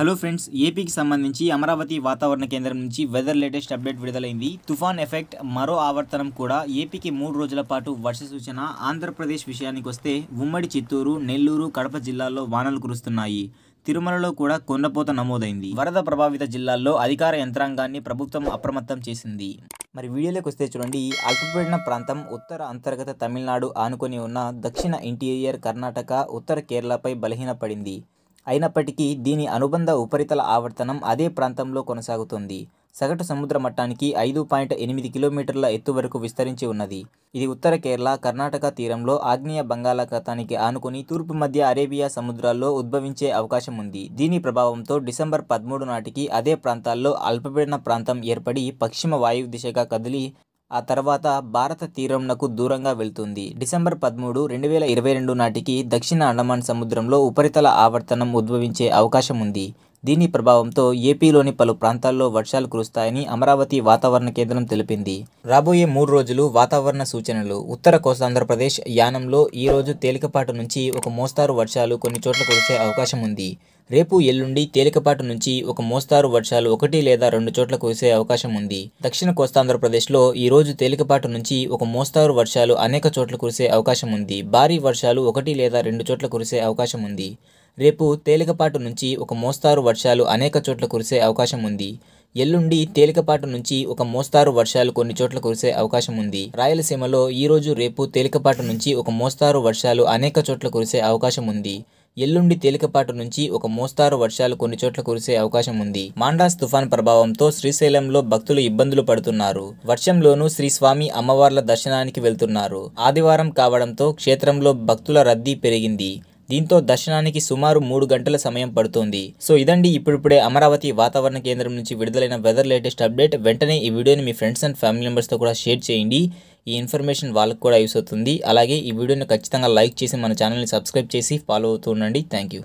hello friends ఏపీకి సంబంధించి అమరావతి వాతావరణ కేంద్రం నుంచి వెదర్ లేటెస్ట్ అప్డేట్ విడుదలైంది తుఫాన్ ఎఫెక్ట్ మరో ఆవర్తనం కూడా ఏపీకి మూడు రోజుల పాటు వర్ష సూచన ఆంధ్రప్రదేశ్ విషయానికి వస్తే ఉమ్మడి చిత్తూరు నెల్లూరు కడప జిల్లాల్లో వానలు కురుస్తున్నాయి తిరుమలలో కూడా కొండపోత నమోదైంది వరద ప్రభావిత జిల్లాల్లో అధికార యంత్రాంగాన్ని ప్రభుత్వం అప్రమత్తం చేసింది మరి వీడియోలోకి వస్తే చూడండి అల్పపీడన ప్రాంతం ఉత్తర అంతర్గత తమిళనాడు ఆనుకొని ఉన్న దక్షిణ ఇంటీరియర్ కర్ణాటక ఉత్తర కేరళపై బలహీనపడింది అయినప్పటికీ దీని అనుబంధ ఉపరితల ఆవర్తనం అదే ప్రాంతంలో కొనసాగుతుంది సగటు సముద్ర మట్టానికి ఐదు పాయింట్ ఎనిమిది కిలోమీటర్ల ఎత్తు వరకు విస్తరించి ఉన్నది ఇది ఉత్తర కేరళ కర్ణాటక తీరంలో ఆగ్నేయ బంగాళాఖాతానికి ఆనుకుని తూర్పు మధ్య అరేబియా సముద్రాల్లో ఉద్భవించే అవకాశం ఉంది దీని ప్రభావంతో డిసెంబర్ పదమూడు నాటికి అదే ప్రాంతాల్లో అల్పపీడన ప్రాంతం ఏర్పడి పశ్చిమ వాయువు దిశగా కదిలి ఆ తర్వాత భారత తీరంనకు దూరంగా వెళ్తుంది డిసెంబర్ పదమూడు రెండు వేల ఇరవై రెండు నాటికి దక్షిణ అండమాన్ సముద్రంలో ఉపరితల ఆవర్తనం ఉద్భవించే అవకాశం ఉంది దీని ప్రభావంతో ఏపీలోని పలు ప్రాంతాల్లో వర్షాలు కురుస్తాయని అమరావతి వాతావరణ కేంద్రం తెలిపింది రాబోయే మూడు రోజులు వాతావరణ సూచనలు ఉత్తర కోస్తాంధ్రప్రదేశ్ యానంలో ఈరోజు తేలికపాటు నుంచి ఒక మోస్తారు వర్షాలు కొన్ని చోట్ల కురిసే అవకాశం ఉంది రేపు ఎల్లుండి తేలికపాటు నుంచి ఒక మోస్తారు వర్షాలు ఒకటి లేదా రెండు చోట్ల కురిసే అవకాశం ఉంది దక్షిణ కోస్తాంధ్రప్రదేశ్లో ఈరోజు తేలికపాటు నుంచి ఒక మోస్తారు వర్షాలు అనేక చోట్ల కురిసే అవకాశం ఉంది భారీ వర్షాలు ఒకటి లేదా రెండు చోట్ల కురిసే అవకాశం ఉంది రేపు తేలికపాటు నుంచి ఒక మోస్తారు వర్షాలు అనేక చోట్ల కురిసే అవకాశం ఉంది ఎల్లుండి తేలికపాటు నుంచి ఒక మోస్తారు వర్షాలు కొన్ని చోట్ల కురిసే అవకాశం ఉంది రాయలసీమలో ఈరోజు రేపు తేలికపాటు నుంచి ఒక మోస్తారు వర్షాలు అనేక చోట్ల కురిసే అవకాశం ఉంది ఎల్లుండి తేలికపాటు నుంచి ఒక మోస్తారు వర్షాలు కొన్ని చోట్ల కురిసే అవకాశం ఉంది మాండాస్ తుఫాన్ ప్రభావంతో శ్రీశైలంలో భక్తులు ఇబ్బందులు పడుతున్నారు వర్షంలోనూ శ్రీస్వామి అమ్మవార్ల దర్శనానికి వెళ్తున్నారు ఆదివారం కావడంతో క్షేత్రంలో భక్తుల రద్దీ పెరిగింది దీంతో దర్శనానికి సుమారు మూడు గంటల సమయం పడుతోంది సో ఇదండి ఇప్పుడిప్పుడే అమరావతి వాతావరణ కేంద్రం నుంచి విడుదలైన వెదర్ లేటెస్ట్ అప్డేట్ వెంటనే ఈ వీడియోని మీ ఫ్రెండ్స్ అండ్ ఫ్యామిలీ మెంబర్స్తో కూడా షేర్ చేయండి ఈ ఇన్ఫర్మేషన్ వాళ్ళకు కూడా యూస్ అవుతుంది అలాగే ఈ వీడియోని ఖచ్చితంగా లైక్ చేసి మన ఛానల్ని సబ్స్క్రైబ్ చేసి ఫాలో అవుతూ ఉండండి థ్యాంక్ యూ